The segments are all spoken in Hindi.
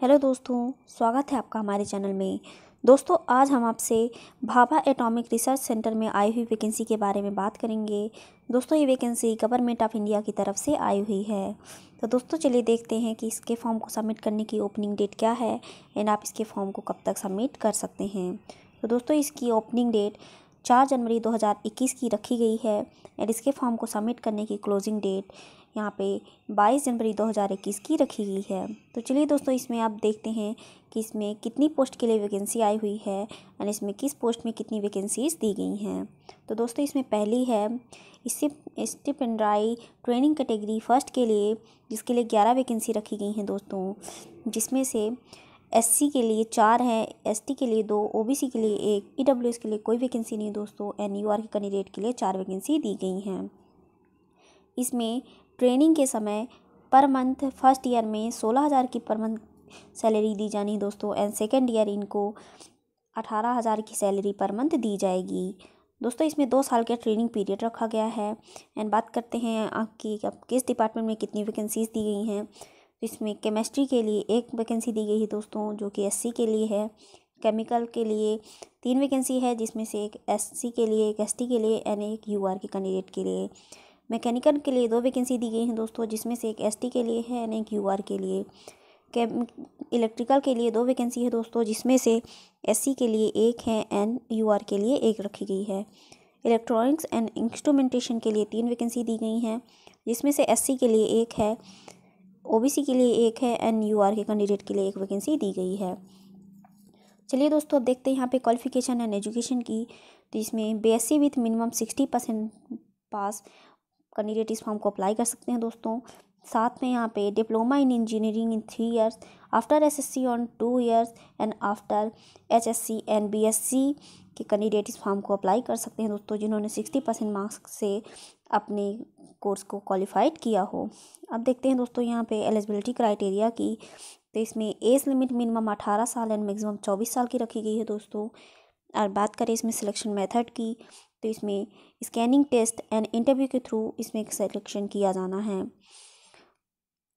हेलो दोस्तों स्वागत है आपका हमारे चैनल में दोस्तों आज हम आपसे भाभा एटॉमिक रिसर्च सेंटर में आई हुई वैकेंसी के बारे में बात करेंगे दोस्तों ये वैकेंसी गवर्नमेंट ऑफ इंडिया की तरफ से आई हुई है तो दोस्तों चलिए देखते हैं कि इसके फॉर्म को सबमिट करने की ओपनिंग डेट क्या है एंड आप इसके फॉर्म को कब तक सबमिट कर सकते हैं तो दोस्तों इसकी ओपनिंग डेट चार जनवरी दो की रखी गई है एंड इसके फॉर्म को सबमिट करने की क्लोजिंग डेट यहाँ पे 22 जनवरी 2021 की रखी गई है तो चलिए दोस्तों इसमें आप देखते हैं कि इसमें कितनी पोस्ट के लिए वैकेंसी आई हुई है और इसमें किस पोस्ट में कितनी वैकेंसीज दी गई हैं तो दोस्तों इसमें पहली है stipendiary training category first के लिए जिसके लिए ग्यारह वैकेंसी रखी गई हैं दोस्तों जिसमें से एससी के लिए चार हैं एसटी के लिए दो ओबीसी के लिए एक ई के लिए कोई वैकेंसी नहीं है दोस्तों एनयूआर के कैंडिडेट के लिए चार वैकेंसी दी गई हैं इसमें ट्रेनिंग के समय पर मंथ फर्स्ट ईयर में सोलह हज़ार की पर मंथ सैलरी दी जानी दोस्तों एंड सेकेंड ईयर इनको अठारह हज़ार की सैलरी पर मंथ दी जाएगी दोस्तों इसमें दो साल का ट्रेनिंग पीरियड रखा गया है एंड बात करते हैं आपकी अब किस डिपार्टमेंट में कितनी वैकेंसीज दी गई हैं इसमें केमिस्ट्री के लिए एक वैकेंसी दी गई है दोस्तों जो कि एससी के लिए है केमिकल के लिए तीन वैकेंसी है जिसमें से एक एससी के लिए एक एसटी के लिए एंड एक यूआर के कैंडिडेट के लिए मैकेनिकल के लिए दो वैकेंसी दी गई हैं दोस्तों जिसमें से एक एस के लिए है एंड एक यू के लिए कैब इलेक्ट्रिकल के लिए दो वैकेंसी है दोस्तों जिसमें से एस के लिए एक है एंड यू के लिए एक रखी गई है इलेक्ट्रॉनिक्स एंड इंस्ट्रूमेंटेशन के लिए तीन वैकेंसी दी गई हैं जिसमें से एस के लिए एक है ओ के लिए एक है एंड यू के कैंडिडेट के लिए एक वैकेंसी दी गई है चलिए दोस्तों अब देखते हैं यहाँ पे क्वालिफिकेशन एंड एजुकेशन की तो इसमें B S C with minimum sixty percent pass candidate इस फॉर्म को अप्लाई कर सकते हैं दोस्तों साथ में यहाँ पे diploma in engineering in three years after SSC on two years and after HSC and BSc के कैंडिडेट इस फॉर्म को अप्लाई कर सकते हैं दोस्तों जिन्होंने सिक्सटी परसेंट मार्क्स से अपने कोर्स को क्वालिफाइड किया हो अब देखते हैं दोस्तों यहाँ पे एलिजिबिलिटी क्राइटेरिया की तो इसमें एज लिमिट मिनिमम अठारह साल एंड मैक्सिमम चौबीस साल की रखी गई है दोस्तों और बात करें इसमें सिलेक्शन मेथड की तो इसमें स्कैनिंग टेस्ट एंड इंटरव्यू के थ्रू इसमें सेलेक्शन किया जाना है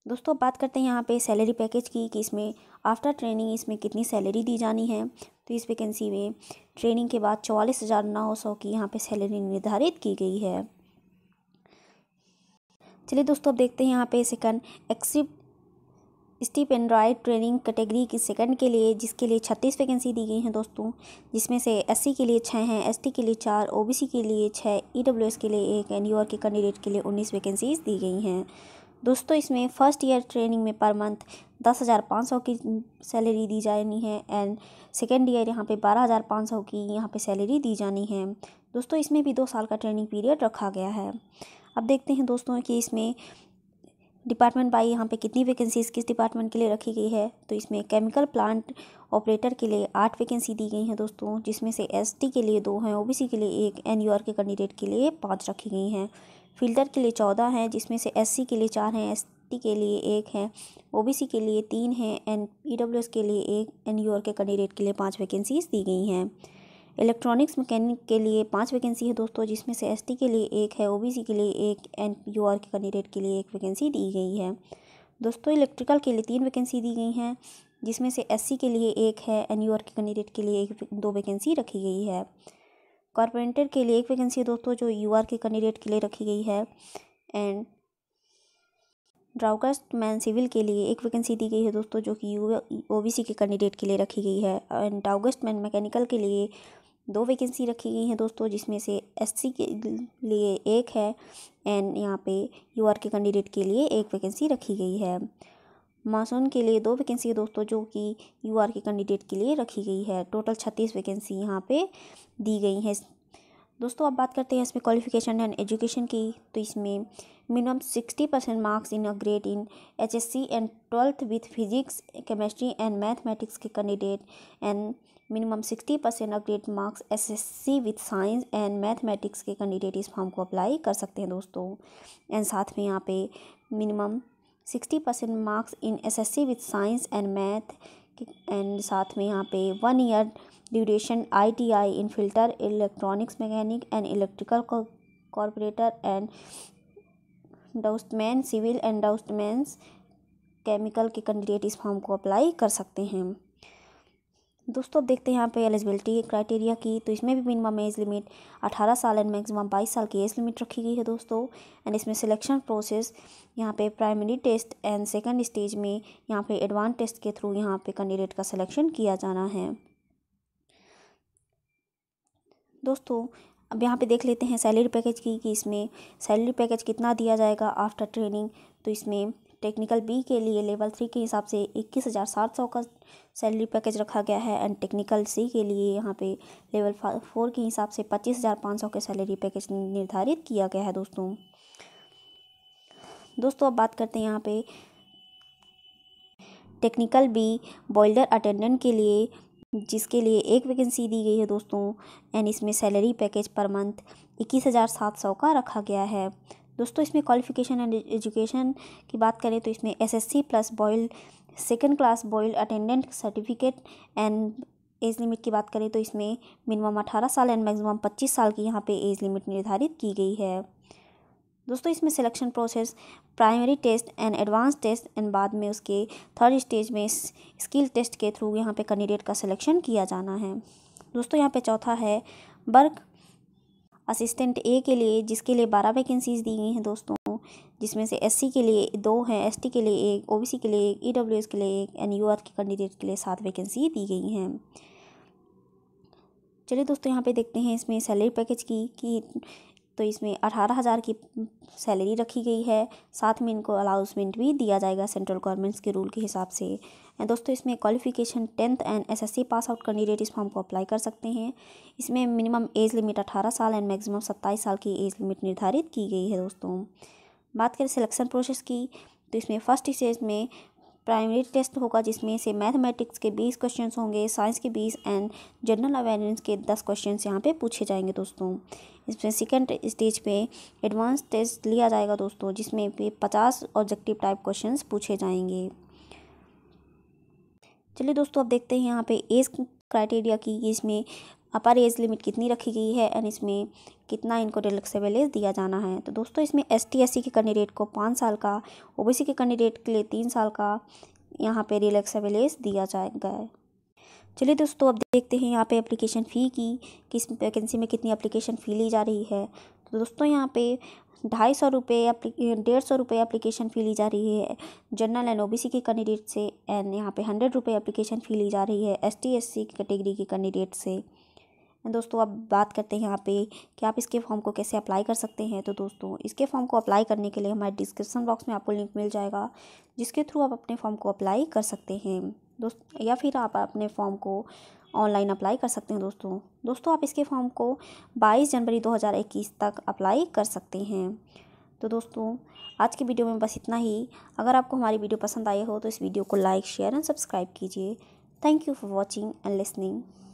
दोस्तों बात करते हैं यहाँ पे सैलरी पैकेज की कि इसमें आफ्टर ट्रेनिंग इसमें कितनी सैलरी दी जानी है तो इस वैकेंसी में ट्रेनिंग के बाद चौवालीस हज़ार नौ सौ की यहाँ पे सैलरी निर्धारित की गई है चलिए दोस्तों अब देखते हैं यहाँ पे सेकंड एक्सिप स्टीप एंड्रॉयड ट्रेनिंग कैटेगरी की सेकंड के लिए जिसके लिए छत्तीस वैकेंसी दी गई हैं दोस्तों जिसमें से एस के लिए छः हैं एस के लिए चार ओ के लिए छः ई के लिए एक एन के कैंडिडेट के लिए उन्नीस वैकेंसीज दी गई हैं दोस्तों इसमें फर्स्ट ईयर ट्रेनिंग में पर मंथ दस हज़ार पाँच सौ की सैलरी दी जानी है एंड सेकेंड ईयर यहाँ पे बारह हज़ार पाँच सौ की यहाँ पे सैलरी दी जानी है दोस्तों इसमें भी दो साल का ट्रेनिंग पीरियड रखा गया है अब देखते हैं दोस्तों कि इसमें डिपार्टमेंट बाई यहाँ पे कितनी वैकेंसीज किस डिपार्टमेंट के लिए रखी गई है तो इसमें केमिकल प्लांट ऑपरेटर के लिए आठ वैकेंसी दी गई हैं दोस्तों जिसमें से एसटी के लिए दो हैं ओबीसी के लिए एक एनयूआर के कैंडिडेट के लिए पाँच रखी गई हैं फिल्टर के लिए चौदह हैं जिसमें से एस के लिए चार हैं एस के लिए एक है ओ के लिए तीन हैं एन ईडब्ल्यूएस के लिए एक एनयूआर के कैंडिडेट के लिए पाँच वैकेंसीज दी गई हैं इलेक्ट्रॉनिक्स मैकेनिक के लिए पाँच वैकेंसी है दोस्तों जिसमें से एसटी के लिए एक है ओबीसी के लिए एक एंड आर के कैंडिडेट के लिए एक वैकेंसी दी गई है दोस्तों इलेक्ट्रिकल के लिए तीन वैकेंसी दी गई हैं जिसमें से एस के लिए एक है एन यू आर के कैंडिडेट के लिए एक दो वैकेंसी रखी गई है कारपेंटर के लिए एक वैकेंसी दोस्तों जो यू आर के कैंडिडेट के लिए रखी गई है एंड ड्राउकर्स मैन सिविल के लिए एक वैकेंसी दी गई है दोस्तों जो कि यू ओ के कैंडिडेट के लिए रखी गई है एंड डाउगस्ट मैन मैकेनिकल के लिए दो वैकेंसी रखी गई हैं दोस्तों जिसमें से एससी के लिए एक है एंड यहाँ पे यूआर के कैंडिडेट के लिए एक वैकेंसी रखी गई है मासून के लिए दो वैकेंसी है दोस्तों जो कि यूआर के कैंडिडेट के लिए रखी गई है टोटल छत्तीस वैकेंसी यहाँ पे दी गई हैं दोस्तों अब बात करते हैं इसमें क्वालिफिकेशन एंड एजुकेशन की तो इसमें minimum 60% marks in a grade in HSC and 12th with physics, chemistry and mathematics के candidate and minimum 60% of grade marks SSC with science and mathematics के candidate इस फॉर्म को अप्लाई कर सकते हैं दोस्तों एंड साथ में यहाँ पे minimum sixty percent marks in SSC with science and math and साथ में यहाँ पे one year duration ITI in fitter electronics mechanic and electrical corporator and draughtsman civil and draughtsman's chemical के कैंडिडेट इस फॉर्म को अप्लाई कर सकते हैं दोस्तों अब देखते हैं यहाँ पे एलिजिबिलिटी क्राइटेरिया की तो इसमें भी मिनिमम एज लिमिट अठारह साल एंड मैक्सिमम बाईस साल की एज लिमिट रखी गई है दोस्तों एंड इसमें सिलेक्शन प्रोसेस यहाँ पे primary test and second stage में यहाँ पे एडवांस टेस्ट के थ्रू यहाँ पे कैंडिडेट का सिलेक्शन किया जाना है दोस्तों अब यहाँ पे देख लेते हैं सैलरी पैकेज की कि इसमें सैलरी पैकेज कितना दिया जाएगा आफ्टर ट्रेनिंग तो इसमें टेक्निकल बी के लिए लेवल थ्री के हिसाब से इक्कीस हज़ार सात सौ का सैलरी पैकेज रखा गया है एंड टेक्निकल सी के लिए यहाँ पे लेवल फोर के हिसाब से पच्चीस हज़ार पाँच सौ के सैलरी पैकेज निर्धारित किया गया है दोस्तों दोस्तों अब बात करते हैं यहाँ पे टेक्निकल बी बॉयलर अटेंडेंट के लिए जिसके लिए एक वैकेंसी दी गई है दोस्तों एंड इसमें सैलरी पैकेज पर मंथ इक्कीस हज़ार सात सौ का रखा गया है दोस्तों इसमें क्वालिफिकेशन एंड एजुकेशन की बात करें तो इसमें SSC plus boiler second class boiler attendant certificate and age limit की बात करें तो इसमें मिनिमम अठारह साल एंड मैक्सिमम पच्चीस साल की यहाँ पे एज लिमिट निर्धारित की गई है दोस्तों इसमें selection process primary test and advance test and बाद में उसके थर्ड स्टेज में स्किल टेस्ट के थ्रू यहाँ पे कैंडिडेट का सिलेक्शन किया जाना है दोस्तों यहाँ पे चौथा है वर्क असिस्टेंट ए के लिए जिसके लिए बारह वैकेंसीज दी गई हैं दोस्तों जिसमें से एस के लिए दो हैं एस के लिए एक ओ के लिए एक ई e के लिए एक एन यू के कैंडिडेट के लिए सात वैकेंसी दी गई हैं चलिए दोस्तों यहाँ पे देखते हैं इसमें सैलरी पैकेज की कि तो इसमें अठारह हज़ार की सैलरी रखी गई है साथ में इनको अलाउंसमेंट भी दिया जाएगा सेंट्रल गवर्नमेंट्स के रूल के हिसाब से दोस्तों इसमें qualification tenth and SSC pass out candidate इस फॉर्म को अप्लाई कर सकते हैं इसमें मिनिमम एज लिमिट अठारह साल एंड मैक्सिमम सत्ताईस साल की एज लिमिट निर्धारित की गई है दोस्तों बात करें सिलेक्शन प्रोसेस की तो इसमें फर्स्ट स्टेज में प्राइमरी टेस्ट होगा जिसमें से मैथमेटिक्स के बीस क्वेश्चन होंगे साइंस के बीस एंड जनरल अवेयरनेस के दस क्वेश्चन यहाँ पे पूछे जाएंगे दोस्तों इसमें सेकेंड स्टेज पे एडवांस टेस्ट लिया जाएगा दोस्तों जिसमें पे पचास ऑब्जेक्टिव टाइप क्वेश्चन पूछे जाएंगे चलिए दोस्तों अब देखते हैं यहाँ पे एज क्राइटेरिया की इसमें अपर एज लिमिट कितनी रखी गई है एंड इसमें कितना इनको रिलैक्सेबल एज दिया जाना है तो दोस्तों इसमें एस टी के कैंडिडेट को पाँच साल का ओ के कैंडिडेट के लिए तीन साल का यहाँ पे रिलैक्सेबल एज दिया जाएगा चलिए दोस्तों अब देखते हैं यहाँ पे एप्लीकेशन फ़ी की किस वैकेंसी में कितनी एप्लीकेशन फ़ी ली जा रही है तो दोस्तों यहाँ पे ढाई सौ रुपये डेढ़ सौ रुपये एप्लीकेशन फ़ी ली जा रही है जनरल एंड ओबीसी के कैंडिडेट से एंड यहाँ पे हंड्रेड रुपये एप्लीकेशन फ़ी ली जा रही है S T S C category के कैंडिडेट से दोस्तों अब बात करते हैं यहाँ पे कि आप इसके फॉर्म को कैसे अप्लाई कर सकते हैं तो दोस्तों इसके फॉर्म को अप्लाई करने के लिए हमारे डिस्क्रिप्शन बॉक्स में आपको लिंक मिल जाएगा जिसके थ्रू आप अपने फॉर्म को अप्लाई कर सकते हैं दोस्त या फिर आप अपने फॉर्म को ऑनलाइन अप्लाई कर सकते हैं दोस्तों दोस्तों आप इसके फॉर्म को बाईस जनवरी दो तक अप्लाई कर सकते हैं तो दोस्तों आज की वीडियो में बस इतना ही अगर आपको हमारी वीडियो पसंद आई हो तो इस वीडियो को लाइक शेयर एंड सब्सक्राइब कीजिए thank you for watching and listening